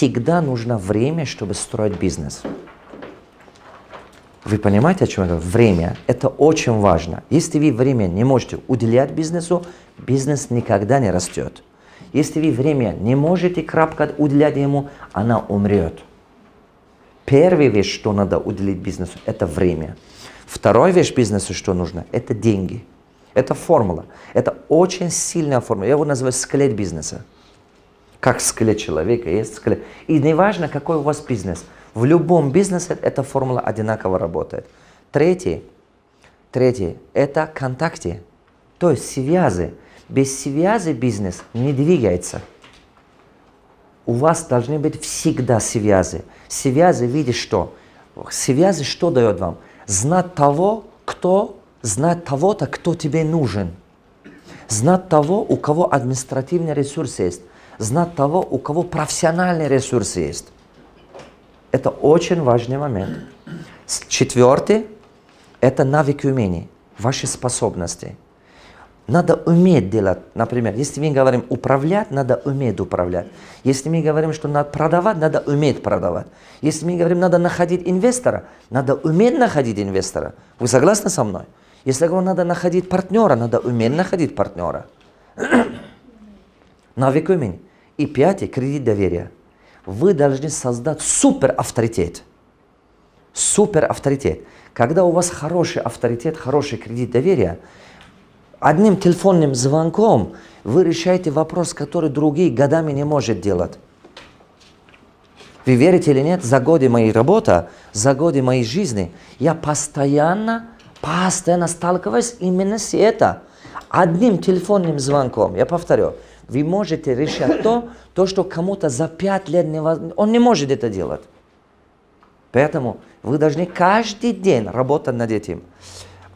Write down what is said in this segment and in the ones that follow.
всегда нужно время, чтобы строить бизнес. Вы понимаете, о чем я говорю? Время. Это очень важно. Если вы время не можете уделять бизнесу, бизнес никогда не растет. Если вы время не можете крапка уделять ему, она умрет. Первая вещь, что надо уделить бизнесу, это время. Вторая вещь бизнесу, что нужно, это деньги. Это формула. Это очень сильная формула. Я его называю скелет бизнеса как скелет человека есть скелет. И неважно, какой у вас бизнес. В любом бизнесе эта формула одинаково работает. Третий, третий – это контакты, то есть связи. Без связи бизнес не двигается. У вас должны быть всегда связи. Связи в виде что? Связи что дает вам? Знать того, кто, знать того-то, кто тебе нужен. Знать того, у кого административные ресурсы есть знать того, у кого профессиональные ресурсы есть. Это очень важный момент. Четвертый – это навыки умений, ваши способности. Надо уметь делать, например, если мы говорим управлять, надо уметь управлять. Если мы говорим, что надо продавать, надо уметь продавать. Если мы говорим, надо находить инвестора, надо уметь находить инвестора. Вы согласны со мной? Если говорю, надо находить партнера, надо уметь находить партнера. Навык умений. И пятый – кредит доверия. Вы должны создать супер авторитет. Супер авторитет. Когда у вас хороший авторитет, хороший кредит доверия, одним телефонным звонком вы решаете вопрос, который другие годами не может делать. Вы верите или нет, за годы моей работы, за годы моей жизни, я постоянно, постоянно сталкиваюсь именно с это. Одним телефонным звонком, я повторю – вы можете решать то, то что кому-то за пять лет невозможно. Он не может это делать. Поэтому вы должны каждый день работать над этим.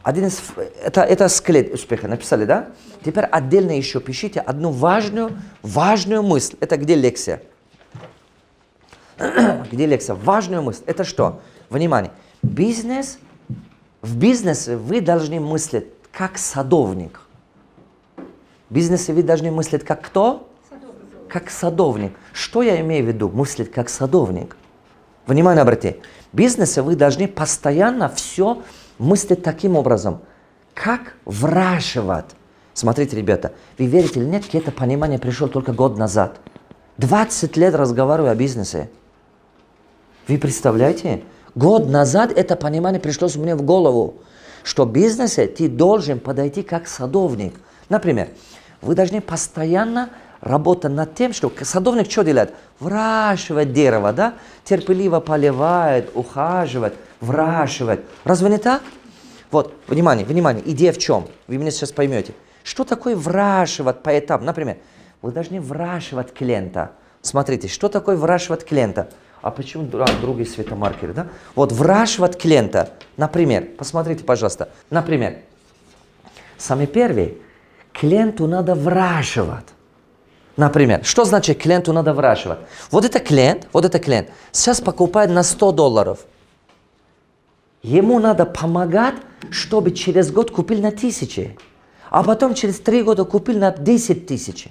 Один из, это, это скелет успеха, написали, да? Теперь отдельно еще пишите одну важную, важную мысль. Это где лекция? где лекция? Важную мысль. Это что? Внимание. Бизнес, в бизнесе вы должны мыслить как садовник бизнесе вы должны мыслить как кто? Садовник. Как садовник. Что я имею в виду? Мыслить как садовник. Внимание обрати. В бизнесе вы должны постоянно все мыслить таким образом. Как вращивать. Смотрите, ребята, вы верите или нет, это понимание пришло только год назад. 20 лет разговариваю о бизнесе. Вы представляете? Год назад это понимание пришлось мне в голову, что в бизнесе ты должен подойти как садовник. Например, вы должны постоянно работать над тем, что садовник что делает? вращивает дерево, да? Терпеливо поливает, ухаживает, вращивает. Разве не так? Вот, внимание, внимание, идея в чем? Вы меня сейчас поймете. Что такое вращивать по этапам? Например, вы должны вращивать клиента. Смотрите, что такое вращивать клиента? А почему а, другие светомаркеры, да? Вот выращивать клиента, например, посмотрите, пожалуйста, например, самый первый клиенту надо враживать. Например, что значит клиенту надо враживать? Вот это клиент, вот это клиент, сейчас покупает на 100 долларов. Ему надо помогать, чтобы через год купил на тысячи. А потом через три года купил на 10 тысяч.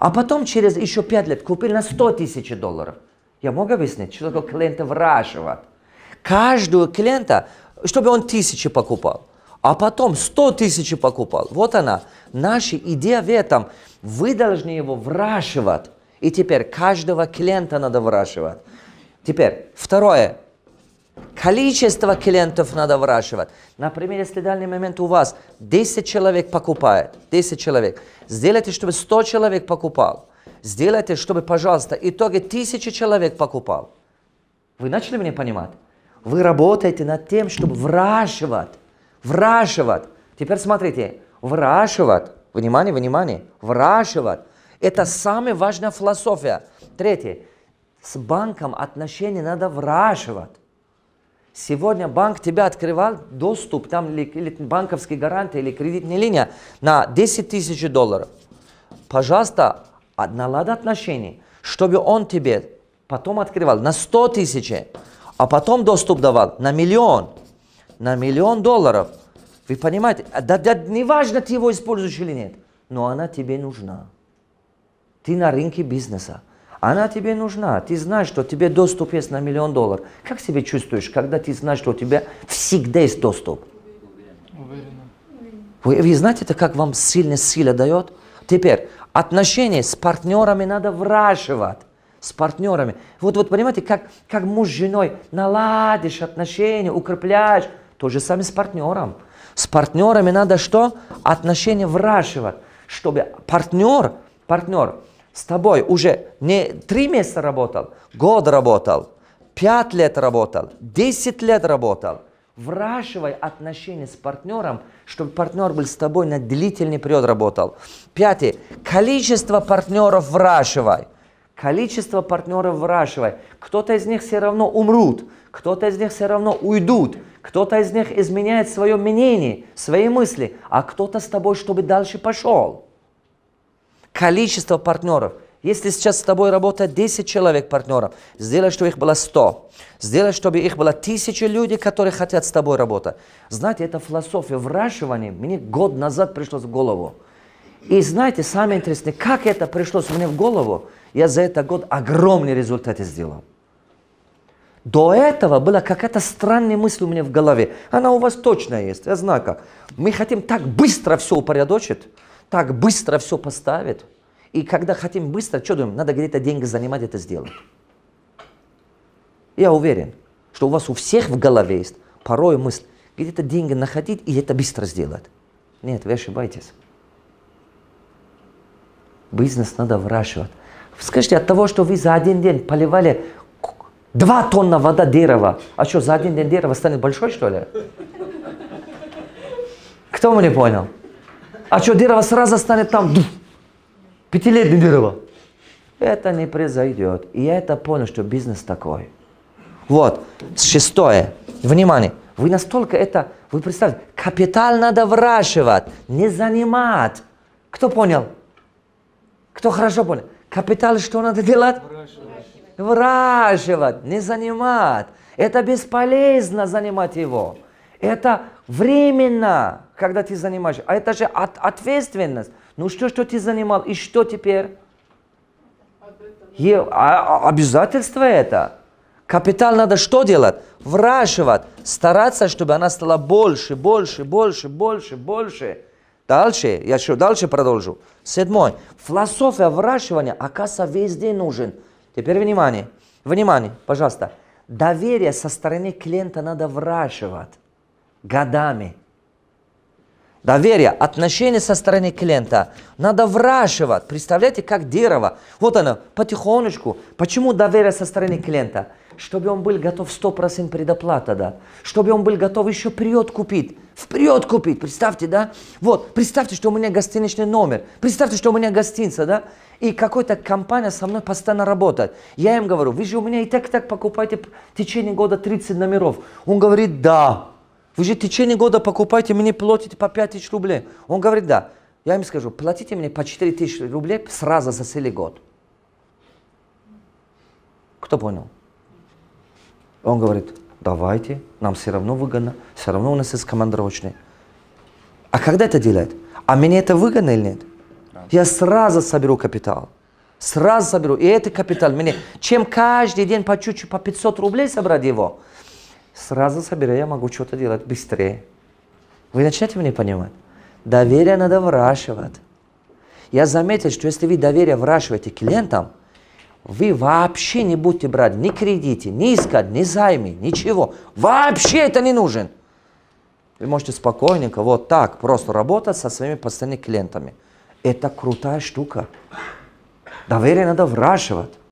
А потом через еще пять лет купил на 100 тысяч долларов. Я могу объяснить, что такое клиента враживать? Каждого клиента, чтобы он тысячи покупал а потом 100 тысяч покупал. Вот она, наша идея в этом. Вы должны его выращивать. И теперь каждого клиента надо выращивать. Теперь, второе. Количество клиентов надо выращивать. Например, если в данный момент у вас 10 человек покупает, 10 человек, сделайте, чтобы 100 человек покупал. Сделайте, чтобы, пожалуйста, итоге тысячи человек покупал. Вы начали меня понимать? Вы работаете над тем, чтобы выращивать Врашиват. Теперь смотрите, врашиват. Внимание, внимание. Врашиват. Это самая важная философия. Третье. С банком отношения надо врашивать. Сегодня банк тебя открывал доступ, там или, или банковские гарантии, или кредитная линия на 10 тысяч долларов. Пожалуйста, наладь отношения, чтобы он тебе потом открывал на 100 тысяч, а потом доступ давал на миллион на миллион долларов. Вы понимаете, а, да, да неважно, ты его используешь или нет, но она тебе нужна. Ты на рынке бизнеса. Она тебе нужна. Ты знаешь, что тебе доступ есть на миллион долларов. Как себя чувствуешь, когда ты знаешь, что у тебя всегда есть доступ? Уверенно. Вы, вы знаете, это как вам сильная сила дает? Теперь, отношения с партнерами надо вращивать, С партнерами. Вот, вот понимаете, как, как муж с женой наладишь отношения, укрепляешь. То же самое с партнером. С партнерами надо что? Отношения выращивать, чтобы партнер, партнер с тобой уже не три месяца работал, год работал, пять лет работал, десять лет работал. Выращивай отношения с партнером, чтобы партнер был с тобой на длительный период работал. Пятое. Количество партнеров выращивай. Количество партнеров выращивай. Кто-то из них все равно умрут, кто-то из них все равно уйдут. Кто-то из них изменяет свое мнение, свои мысли, а кто-то с тобой, чтобы дальше пошел. Количество партнеров. Если сейчас с тобой работает 10 человек партнеров, сделай, чтобы их было 100. Сделай, чтобы их было тысячи людей, которые хотят с тобой работать. Знаете, это философия выращивания мне год назад пришлось в голову. И знаете, самое интересное, как это пришлось мне в голову, я за этот год огромные результаты сделал. До этого была какая-то странная мысль у меня в голове. Она у вас точно есть, я знаю как. Мы хотим так быстро все упорядочить, так быстро все поставить. И когда хотим быстро, что думаем, надо где-то деньги занимать, это сделать. Я уверен, что у вас у всех в голове есть порой мысль, где-то деньги находить и это быстро сделать. Нет, вы ошибаетесь. Бизнес надо выращивать. Скажите, от того, что вы за один день поливали Два тонна вода дерева. А что, за один день дерево станет большой, что ли? Кто мне понял? А что, дерево сразу станет там пятилетнее дерево? Это не произойдет. И я это понял, что бизнес такой. Вот, шестое. Внимание. Вы настолько это, вы представьте, капитал надо выращивать, не занимать. Кто понял? Кто хорошо понял? Капитал что надо делать? Выращивать враживать, не занимать. Это бесполезно занимать его. Это временно, когда ты занимаешь. А это же от, ответственность. Ну что, что ты занимал и что теперь? И, а, а, обязательство это. Капитал надо что делать? Вращивать, стараться, чтобы она стала больше, больше, больше, больше, больше. Дальше, я еще дальше продолжу. Седьмой. Философия выращивания, оказывается, везде нужен. Теперь внимание, внимание, пожалуйста. Доверие со стороны клиента надо выращивать годами. Доверие, отношения со стороны клиента надо выращивать. Представляете, как дерево. Вот оно, потихонечку. Почему доверие со стороны клиента? чтобы он был готов 100% предоплата, да, чтобы он был готов еще вперед купить, вперед купить, представьте, да, вот, представьте, что у меня гостиничный номер, представьте, что у меня гостиница, да, и какая-то компания со мной постоянно работает. Я им говорю, вы же у меня и так и так покупаете в течение года 30 номеров. Он говорит, да. Вы же в течение года покупаете, мне платите по 5 тысяч рублей. Он говорит, да. Я им скажу, платите мне по 4 тысячи рублей сразу за целый год. Кто понял? Он говорит, давайте, нам все равно выгодно, все равно у нас есть командировочные. А когда это делает? А мне это выгодно или нет? Я сразу соберу капитал. Сразу соберу. И это капитал мне. Чем каждый день по чуть-чуть, по 500 рублей собрать его, сразу соберу, я могу что-то делать быстрее. Вы начинаете меня понимать? Доверие надо выращивать. Я заметил, что если вы доверие выращиваете клиентам, вы вообще не будете брать ни кредиты, ни искать, ни займы, ничего. Вообще это не нужен. Вы можете спокойненько вот так просто работать со своими постоянными клиентами. Это крутая штука. Доверие надо вращивать.